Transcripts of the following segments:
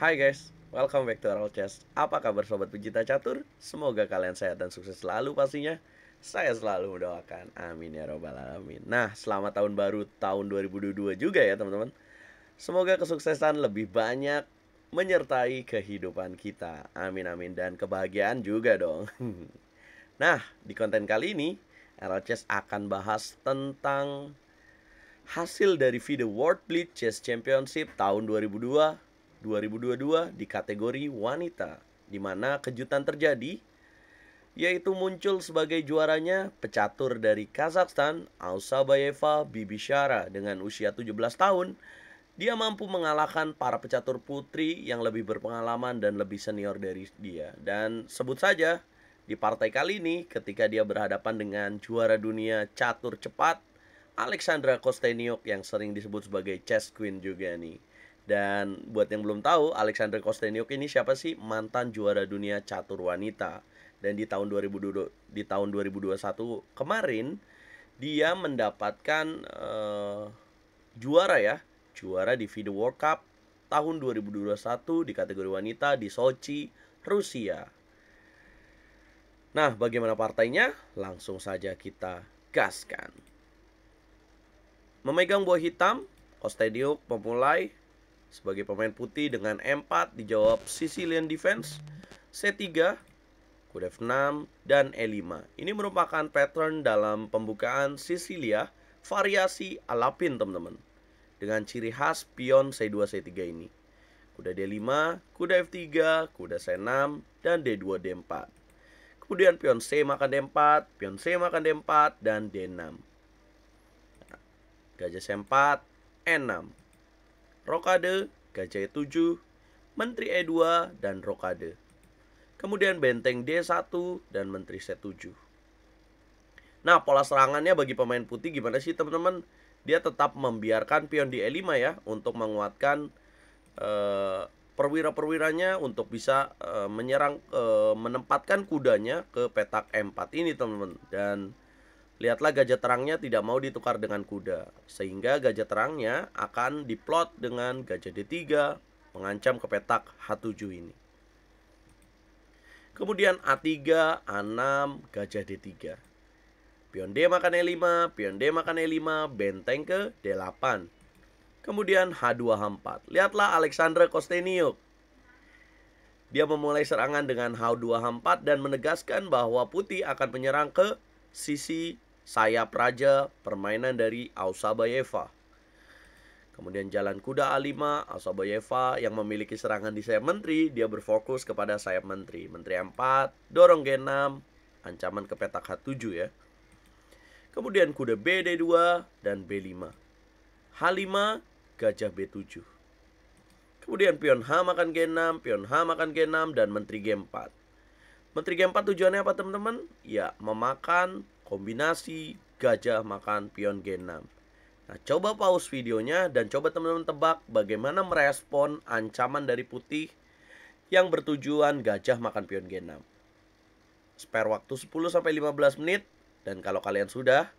Hai guys, welcome back to Oral Chest. Apa kabar sobat pencinta catur? Semoga kalian sehat dan sukses selalu pastinya. Saya selalu mendoakan. Amin ya robbal alamin. Nah, selamat tahun baru tahun 2022 juga ya, teman-teman. Semoga kesuksesan lebih banyak menyertai kehidupan kita. Amin amin dan kebahagiaan juga dong. Nah, di konten kali ini Chess akan bahas tentang hasil dari video World League Chess Championship tahun 2002 2022 di kategori wanita, di mana kejutan terjadi yaitu muncul sebagai juaranya pecatur dari Kazakhstan Ausabayeva Bibishara dengan usia 17 tahun. Dia mampu mengalahkan para pecatur putri yang lebih berpengalaman dan lebih senior dari dia. Dan sebut saja di partai kali ini ketika dia berhadapan dengan juara dunia catur cepat Alexandra Kosteniuk yang sering disebut sebagai chess queen juga nih. Dan buat yang belum tahu, Alexander Kosteniuk ini siapa sih? Mantan juara dunia catur wanita. Dan di tahun 2022 di tahun 2021 kemarin dia mendapatkan uh, juara ya, juara di FIDE World Cup tahun 2021 di kategori wanita di Sochi, Rusia. Nah, bagaimana partainya? Langsung saja kita gaskan. Memegang buah hitam, Kosteniuk memulai sebagai pemain putih dengan M4 dijawab Sicilian Defense, C3, kuda F6, dan E5. Ini merupakan pattern dalam pembukaan Sicilia variasi Alapin teman-teman. Dengan ciri khas pion C2, C3 ini. Kuda D5, kuda F3, kuda C6, dan D2, D4. Kemudian pion C makan D4, pion C makan D4, dan D6. Gajah C4, E6 Rokade, Gajah 7, Menteri E2 dan Rokade. Kemudian Benteng D1 dan Menteri C7. Nah, pola serangannya bagi pemain putih gimana sih, teman-teman? Dia tetap membiarkan pion di E5 ya untuk menguatkan eh, perwira-perwiranya untuk bisa eh, menyerang eh, menempatkan kudanya ke petak e m 4 ini, teman-teman. Dan Lihatlah gajah terangnya tidak mau ditukar dengan kuda, sehingga gajah terangnya akan diplot dengan gajah D3 mengancam ke petak H7 ini. Kemudian A3, A6, gajah D3. Pion D makan E5, pion D makan E5, benteng ke D8. Kemudian H2, H4. Lihatlah Alexandra Kosteniuk. Dia memulai serangan dengan H2, H4 dan menegaskan bahwa putih akan menyerang ke sisi sayap raja permainan dari Ausabayeva. Kemudian jalan kuda A5, Ausabayeva yang memiliki serangan di sayap menteri, dia berfokus kepada sayap menteri. Menteri 4, dorong G6, ancaman ke petak H7 ya. Kemudian kuda bd 2 dan B5. H5, gajah B7. Kemudian pion H makan G6, pion H makan G6 dan menteri G4. Menteri G4 tujuannya apa teman-teman? Ya, memakan kombinasi gajah makan pion G6. Nah, coba pause videonya dan coba teman-teman tebak bagaimana merespon ancaman dari putih yang bertujuan gajah makan pion G6. Spare waktu 10 sampai 15 menit dan kalau kalian sudah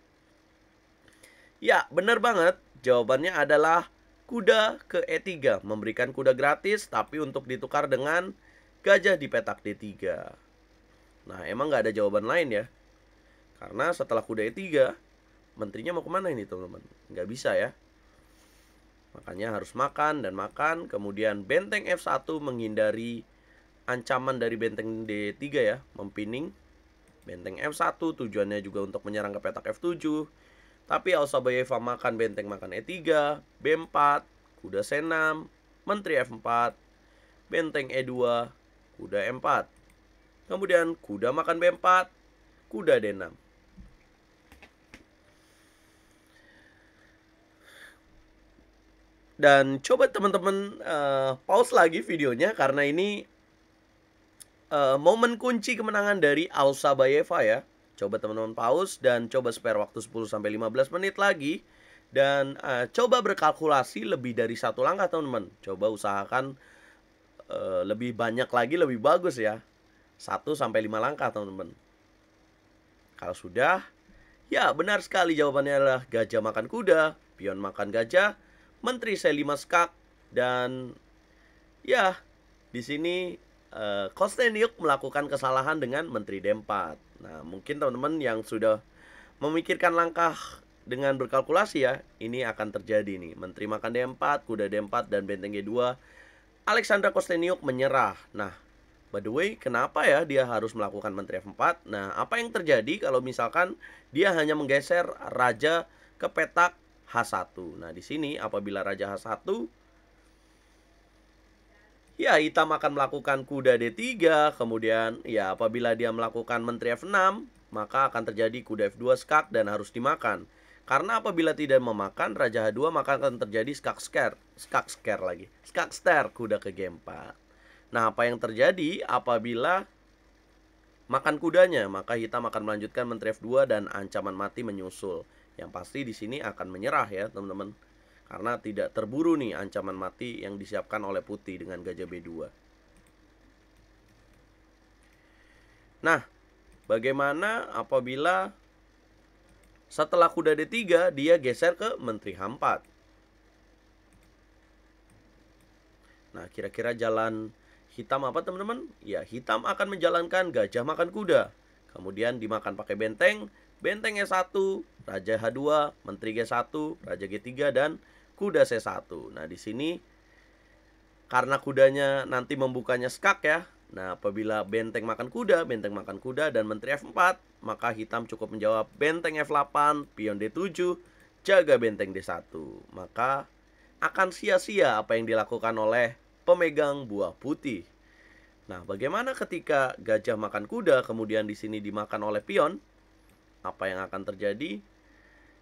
Ya, benar banget. Jawabannya adalah kuda ke E3 memberikan kuda gratis tapi untuk ditukar dengan gajah di petak D3. Nah, emang nggak ada jawaban lain ya. Karena setelah kuda E3, menterinya mau kemana ini teman-teman? Nggak bisa ya. Makanya harus makan dan makan. Kemudian benteng F1 menghindari ancaman dari benteng D3 ya, mempining. Benteng F1 tujuannya juga untuk menyerang ke petak F7. Tapi Alsabayeva makan benteng makan E3, B4, kuda C6, menteri F4, benteng E2, kuda M4. Kemudian kuda makan B4, kuda D6. dan coba teman-teman uh, pause lagi videonya karena ini uh, momen kunci kemenangan dari Alsa Bayeva ya. Coba teman-teman pause dan coba spare waktu 10 sampai 15 menit lagi dan uh, coba berkalkulasi lebih dari satu langkah teman-teman. Coba usahakan uh, lebih banyak lagi lebih bagus ya. 1 sampai 5 langkah teman-teman. Kalau sudah, ya benar sekali jawabannya adalah gajah makan kuda, pion makan gajah, Menteri Selimaskak dan ya di sini eh, Kosteniuk melakukan kesalahan dengan Menteri Dempat. Nah, mungkin teman-teman yang sudah memikirkan langkah dengan berkalkulasi ya, ini akan terjadi nih. Menteri makan dempat, kuda dempat dan benteng G2. Alexandra Kosteniuk menyerah. Nah, By the way, kenapa ya dia harus melakukan menteri F4? Nah, apa yang terjadi kalau misalkan dia hanya menggeser raja ke petak H1. Nah, di sini apabila raja H1 ya hitam akan melakukan kuda D3, kemudian ya apabila dia melakukan menteri F6, maka akan terjadi kuda F2 skak dan harus dimakan. Karena apabila tidak memakan raja H2 maka akan terjadi skak scare, skak scare lagi. Skak stare kuda ke G4. Nah, apa yang terjadi apabila makan kudanya, maka hitam akan melanjutkan menteri F2 dan ancaman mati menyusul. Yang pasti di sini akan menyerah ya teman-teman. Karena tidak terburu nih ancaman mati yang disiapkan oleh putih dengan gajah B2. Nah, bagaimana apabila setelah kuda D3 dia geser ke menteri H4? Nah, kira-kira jalan hitam apa teman-teman? Ya, hitam akan menjalankan gajah makan kuda. Kemudian dimakan pakai benteng, Benteng E1, Raja H2, Menteri G1, Raja G3 dan kuda C1. Nah, di sini karena kudanya nanti membukanya skak ya. Nah, apabila benteng makan kuda, benteng makan kuda dan menteri F4, maka hitam cukup menjawab benteng F8, pion D7, jaga benteng D1. Maka akan sia-sia apa yang dilakukan oleh pemegang buah putih. Nah, bagaimana ketika gajah makan kuda kemudian di sini dimakan oleh pion? apa yang akan terjadi?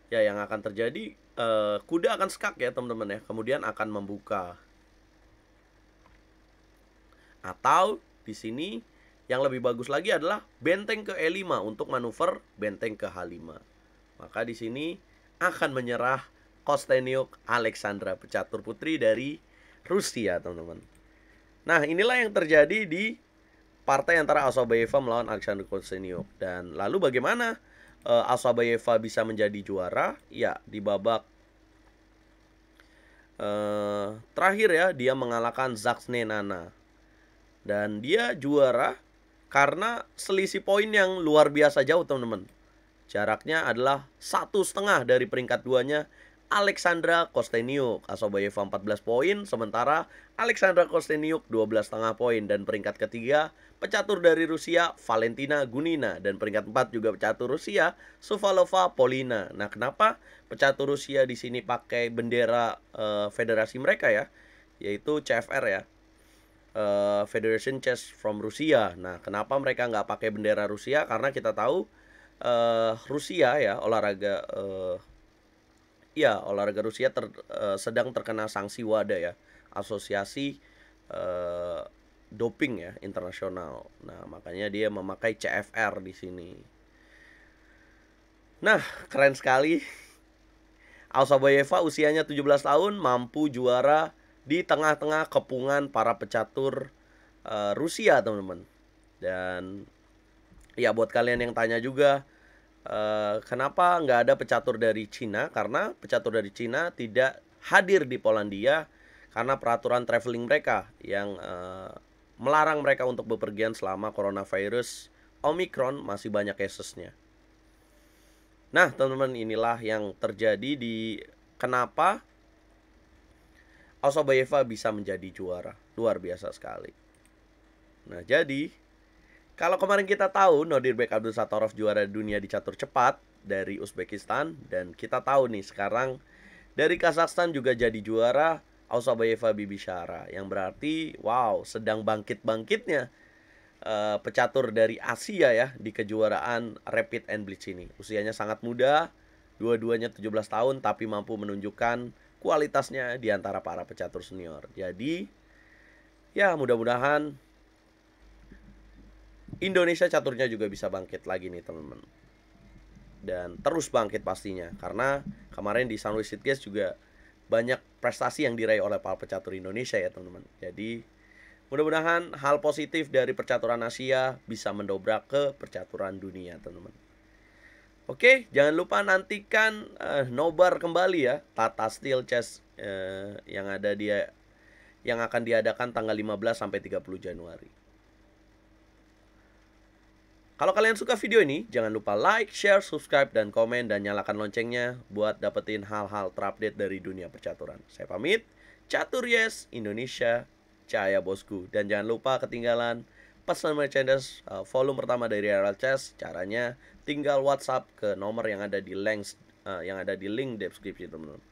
Ya, yang akan terjadi uh, kuda akan skak ya, teman-teman ya. Kemudian akan membuka. Atau di sini yang lebih bagus lagi adalah benteng ke E5 untuk manuver benteng ke H5. Maka di sini akan menyerah Kosteniuk Alexandra pecatur putri dari Rusia, teman-teman. Nah, inilah yang terjadi di partai antara Asobeva melawan Alexander Kosteniuk. Dan lalu bagaimana uh, eh, Asabayeva bisa menjadi juara, ya di babak uh, terakhir ya dia mengalahkan Zaksne Nana. Dan dia juara karena selisih poin yang luar biasa jauh teman-teman. Jaraknya adalah satu setengah dari peringkat duanya Alexandra Kosteniuk. Asobayeva 14 poin, sementara Alexandra Kosteniuk 12,5 poin. Dan peringkat ketiga, pecatur dari Rusia Valentina Gunina. Dan peringkat empat juga pecatur Rusia Suvalova Polina. Nah kenapa pecatur Rusia di sini pakai bendera uh, federasi mereka ya? Yaitu CFR ya. Uh, Federation Chess from Rusia. Nah, kenapa mereka nggak pakai bendera Rusia? Karena kita tahu uh, Rusia ya olahraga uh, ya olahraga Rusia ter, uh, sedang terkena sanksi WADA ya, Asosiasi uh, Doping ya Internasional. Nah, makanya dia memakai CFR di sini. Nah, keren sekali. Alsabayeva usianya 17 tahun mampu juara di tengah-tengah kepungan para pecatur uh, Rusia, teman-teman. Dan ya buat kalian yang tanya juga Eh, kenapa nggak ada pecatur dari Cina? Karena pecatur dari Cina tidak hadir di Polandia karena peraturan traveling mereka yang uh, melarang mereka untuk bepergian selama coronavirus Omicron masih banyak kasusnya. Nah, teman-teman, inilah yang terjadi di kenapa Osobayeva bisa menjadi juara. Luar biasa sekali. Nah, jadi kalau kemarin kita tahu Nodirbek Abdul Satorov juara dunia di catur cepat dari Uzbekistan dan kita tahu nih sekarang dari Kazakhstan juga jadi juara Ausabayeva Bibishara yang berarti wow sedang bangkit-bangkitnya uh, pecatur dari Asia ya di kejuaraan Rapid and Blitz ini. Usianya sangat muda, dua-duanya 17 tahun tapi mampu menunjukkan kualitasnya di antara para pecatur senior. Jadi ya mudah-mudahan Indonesia caturnya juga bisa bangkit lagi nih teman-teman dan terus bangkit pastinya karena kemarin di Sunway Sitges juga banyak prestasi yang diraih oleh para pecatur Indonesia ya teman-teman jadi mudah-mudahan hal positif dari percaturan Asia bisa mendobrak ke percaturan dunia teman-teman oke jangan lupa nantikan uh, nobar kembali ya Tata Steel Chess uh, yang ada dia yang akan diadakan tanggal 15 sampai 30 Januari kalau kalian suka video ini, jangan lupa like, share, subscribe, dan komen, dan nyalakan loncengnya buat dapetin hal-hal terupdate dari dunia percaturan. Saya pamit, Catur Yes, Indonesia, Cahaya Bosku. Dan jangan lupa ketinggalan pesan merchandise uh, volume pertama dari RL Chess. Caranya tinggal WhatsApp ke nomor yang ada di link uh, yang ada di link deskripsi teman-teman.